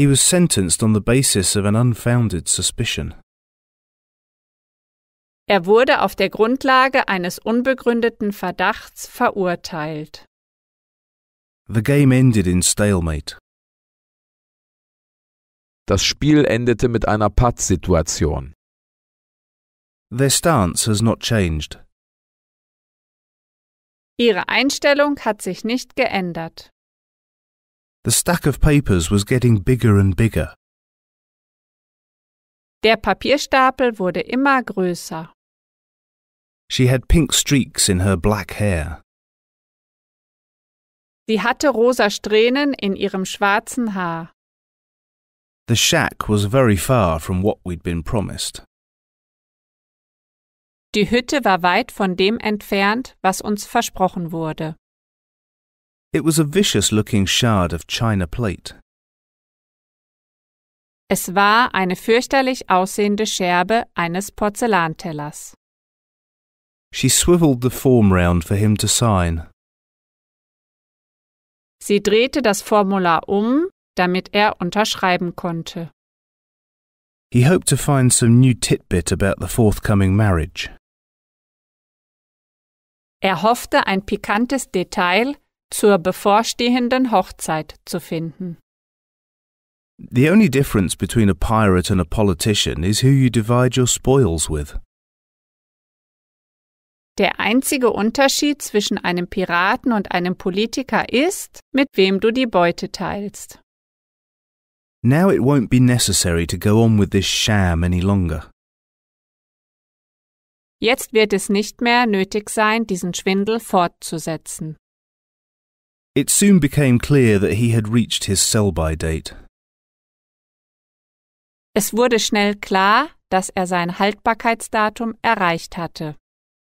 He was sentenced on the basis of an unfounded suspicion. Er wurde auf der Grundlage eines unbegründeten Verdachts verurteilt. The game ended in stalemate. Das Spiel endete mit einer Pattsituation. Their stance has not changed. Ihre Einstellung hat sich nicht geändert. The stack of papers was getting bigger and bigger. Der Papierstapel wurde immer größer. She had pink streaks in her black hair. Sie hatte rosa Strähnen in ihrem schwarzen Haar. The shack was very far from what we'd been promised. Die Hütte war weit von dem entfernt, was uns versprochen wurde. It was a vicious-looking shard of china plate. Es war eine fürchterlich aussehende Scherbe eines Porzellantellers. She swiveled the form round for him to sign. Sie drehte das Formular um, damit er unterschreiben konnte. He hoped to find some new titbit about the forthcoming marriage. Er hoffte ein pikantes Detail zur bevorstehenden Hochzeit zu finden. The only difference between a pirate and a politician is who you divide your spoils with. Der einzige Unterschied zwischen einem Piraten und einem Politiker ist, mit wem du die Beute teilst. Now it won't be necessary to go on with this sham any longer. Jetzt wird es nicht mehr nötig sein, diesen Schwindel fortzusetzen. It soon became clear that he had reached his sell-by date. Es wurde schnell klar, dass er sein Haltbarkeitsdatum erreicht hatte.